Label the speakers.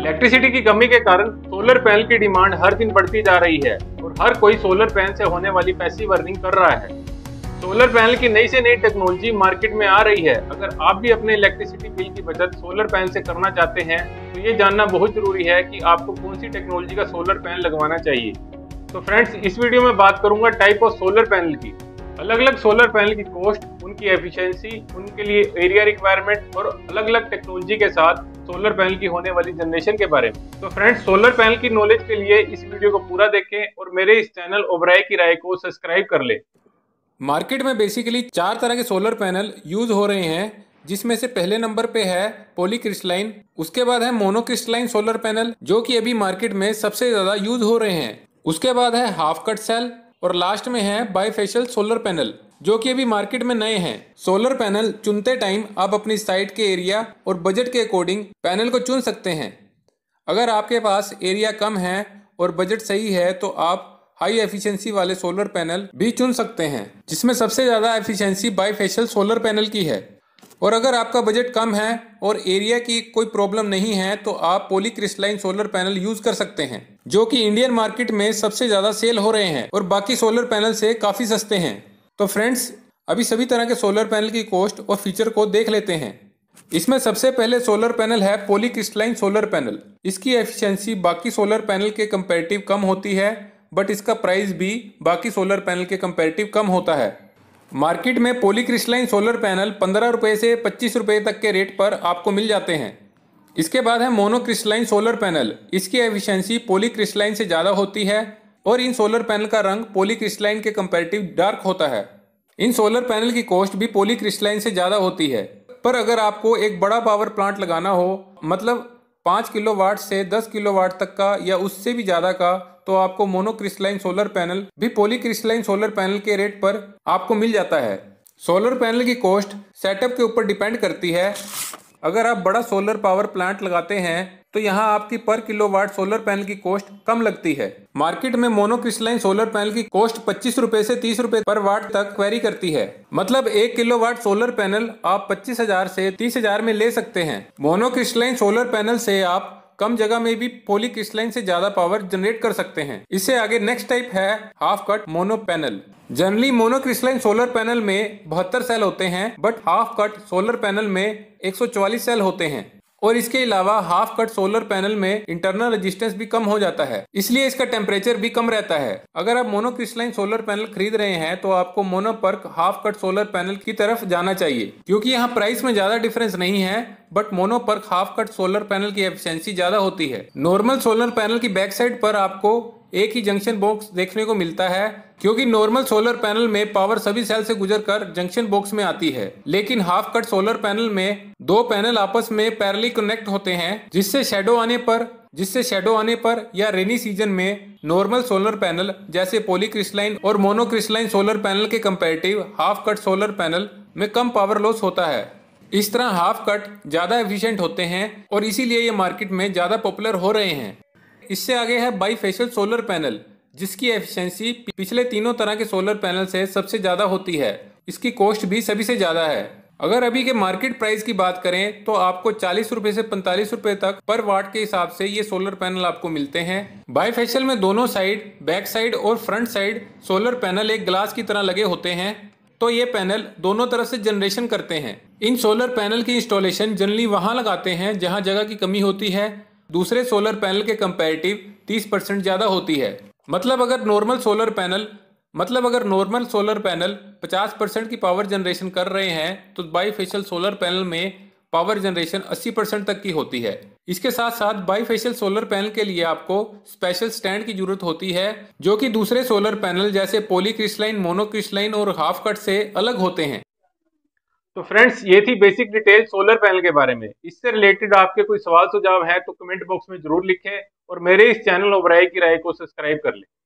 Speaker 1: electricity की कमी के कारण सोलर पैनल की डिमांड हर दिन बढ़ती जा रही है और हर कोई सोलर पैनल से होने वाली पैसी अर्निंग कर रहा है सोलर पैनल की नई से नई टेक्नोलॉजी मार्केट में आ रही है अगर आप भी अपने इलेक्ट्रिसिटी बिल की बचत सोलर पैनल से करना चाहते हैं तो ये जानना बहुत जरूरी है कि आपको कौन सी टेक्नोलॉजी का सोलर पैनल लगवाना चाहिए तो फ्रेंड्स इस वीडियो में बात करूंगा टाइप ऑफ सोलर पैनल की अलग अलग सोलर पैनल की कॉस्ट उनकी एफिशिएंसी, उनके लिए एरिया रिक्वायरमेंट और अलग अलग टेक्नोलॉजी के साथ सोलर पैनल की होने वाली जनरेशन
Speaker 2: के बारे में
Speaker 1: तो फ्रेंड्स सोलर पैनल की नॉलेज के लिए इस वीडियो को पूरा देखें और मेरे इस चैनल ओबराय की राय को सब्सक्राइब कर ले
Speaker 2: मार्केट में बेसिकली चार तरह के सोलर पैनल यूज हो रहे हैं जिसमें से पहले नंबर पे है पोलिक्रिस्टलाइन उसके बाद है मोनोक्रिस्टलाइन सोलर पैनल जो कि अभी मार्केट में सबसे ज्यादा यूज हो रहे हैं उसके बाद है हाफ कट सेल और लास्ट में है बाईफेशियल सोलर पैनल जो कि अभी मार्केट में नए हैं सोलर पैनल चुनते टाइम आप अपनी साइट के एरिया और बजट के अकॉर्डिंग पैनल को चुन सकते हैं अगर आपके पास एरिया कम है और बजट सही है तो आप हाई एफिशिएंसी वाले सोलर पैनल भी चुन सकते हैं जिसमें सबसे ज़्यादा एफिशिएंसी बाईफेशियल सोलर पैनल की है और अगर आपका बजट कम है और एरिया की कोई प्रॉब्लम नहीं है तो आप पोलिक्रिस्टलाइन सोलर पैनल यूज कर सकते हैं जो कि इंडियन मार्केट में सबसे ज्यादा सेल हो रहे हैं और बाकी सोलर पैनल से काफी सस्ते हैं तो फ्रेंड्स अभी सभी तरह के सोलर पैनल की कॉस्ट और फीचर को देख लेते हैं इसमें सबसे पहले सोलर पैनल है पोलिक्रिस्टलाइन सोलर पैनल इसकी एफिशिएंसी बाकी सोलर पैनल के कंपेरेटिव कम होती है बट इसका प्राइस भी बाकी सोलर पैनल के कंपेरेटिव कम होता है मार्केट में पोलिक्रिस्टलाइन सोलर पैनल पंद्रह रुपये से पच्चीस रुपये तक के रेट पर आपको मिल जाते हैं इसके बाद है मोनोक्रिस्टलाइन सोलर पैनल इसकी एफिशिएंसी पोलिक्रिस्टलाइन से ज़्यादा होती है और इन सोलर पैनल का रंग पोलिक्रिस्टलाइन के कंपेरेटिव डार्क होता है इन सोलर पैनल की कॉस्ट भी पोलिक्रिस्टलाइन से ज़्यादा होती है पर अगर आपको एक बड़ा पावर प्लांट लगाना हो मतलब पाँच किलो वाट से दस किलो वाट तक का या उससे भी ज़्यादा का तो आपको मोनोक्रिस्टलाइन सोलर पैनल भी पोलिक्रिस्टलाइन सोलर पैनल के रेट पर आपको मिल जाता है सोलर पैनल की कॉस्ट सेटअप के ऊपर डिपेंड करती है अगर आप बड़ा सोलर पावर प्लांट लगाते हैं तो यहाँ आपकी पर किलोवाट सोलर पैनल की कॉस्ट कम लगती है मार्केट में मोनोक्रिस्टलाइन सोलर पैनल की कॉस्ट पच्चीस रूपए से तीस रूपए पर वाट तक क्वेरी करती है मतलब एक किलोवाट सोलर पैनल आप पच्चीस हजार से तीस हजार में ले सकते हैं मोनोक्रिस्टलाइन सोलर पैनल से आप कम जगह में भी पोलिक्रिस्टलाइन से ज्यादा पावर जनरेट कर सकते हैं इससे आगे नेक्स्ट टाइप है half cut mono panel generally monocrystalline solar panel में बहत्तर सेल होते हैं but half cut solar panel में एक सेल होते हैं और इसके अलावा हाफ कट सोलर पैनल में इंटरनल रेजिस्टेंस भी कम हो जाता है इसलिए इसका टेम्परेचर भी कम रहता है अगर आप मोनोक्रिस्टलाइन सोलर पैनल खरीद रहे हैं तो आपको mono PERC half cut solar panel की तरफ जाना चाहिए क्योंकि यहाँ प्राइस में ज्यादा डिफरेंस नहीं है बट मोनो पर हाफ कट सोलर पैनल की एफिशिएंसी ज्यादा होती है नॉर्मल सोलर पैनल की बैक साइड पर आपको एक ही जंक्शन बॉक्स देखने को मिलता है क्योंकि नॉर्मल सोलर पैनल में पावर सभी सेल से गुजर कर जंक्शन बॉक्स में आती है लेकिन हाफ कट सोलर पैनल में दो पैनल आपस में पैरली कनेक्ट होते हैं जिससे शेडो आने पर जिससे शेडो आने पर या रेनी सीजन में नॉर्मल सोलर पैनल जैसे पोलिक्रिस्टलाइन और मोनोक्रिस्टलाइन सोलर पैनल के comparative half cut solar panel में कम पावर लॉस होता है इस तरह हाफ कट ज़्यादा एफिशिएंट होते हैं और इसीलिए ये मार्केट में ज़्यादा पॉपुलर हो रहे हैं इससे आगे है बाई सोलर पैनल जिसकी एफिशिएंसी पिछले तीनों तरह के सोलर पैनल से सबसे ज़्यादा होती है इसकी कॉस्ट भी सभी से ज़्यादा है अगर अभी के मार्केट प्राइस की बात करें तो आपको चालीस रूपए से पैंतालीस रूपए तक पर वाट के हिसाब से ये सोलर पैनल आपको मिलते हैं बाई में दोनों साइड बैक साइड और फ्रंट साइड सोलर पैनल एक ग्लास की तरह लगे होते हैं तो ये पैनल दोनों तरफ से जनरेशन करते हैं इन सोलर पैनल की इंस्टॉलेशन जनरली वहां लगाते हैं जहां जगह की कमी होती है दूसरे सोलर पैनल के कंपेरेटिव 30 परसेंट ज़्यादा होती है मतलब अगर नॉर्मल सोलर पैनल मतलब अगर नॉर्मल सोलर पैनल 50 परसेंट की पावर जनरेशन कर रहे हैं तो बाई सोलर पैनल में पावर जनरेशन 80 परसेंट तक की होती है इसके साथ साथ बाईफेशियल सोलर पैनल के लिए आपको स्पेशल स्टैंड की जरूरत होती है जो कि दूसरे सोलर पैनल जैसे पोलिक्रिस्टलाइन मोनोक्रिस्टलाइन और हाफ कट से अलग होते हैं तो फ्रेंड्स ये थी बेसिक डिटेल सोलर पैनल के बारे में इससे
Speaker 1: रिलेटेड आपके कोई सवाल सुझाव है तो कमेंट बॉक्स में जरूर लिखें और मेरे इस चैनल ओबराई की राय को सब्सक्राइब कर लें